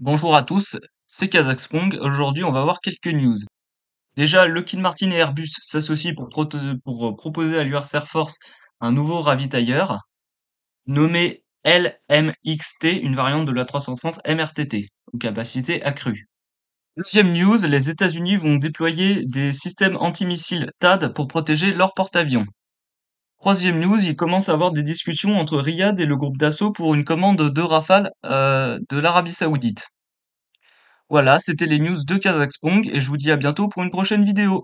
Bonjour à tous, c'est Sprong. Aujourd'hui, on va voir quelques news. Déjà, Lockheed Martin et Airbus s'associent pour, proposer à l'URS Air Force un nouveau ravitailleur nommé LMXT, une variante de la 330 MRTT, aux capacités accrues. Deuxième news, les États-Unis vont déployer des systèmes antimissiles TAD pour protéger leurs porte-avions. Troisième news, il commence à avoir des discussions entre Riyad et le groupe d'assaut pour une commande de Rafale euh, de l'Arabie Saoudite. Voilà, c'était les news de Kazakhspong et je vous dis à bientôt pour une prochaine vidéo.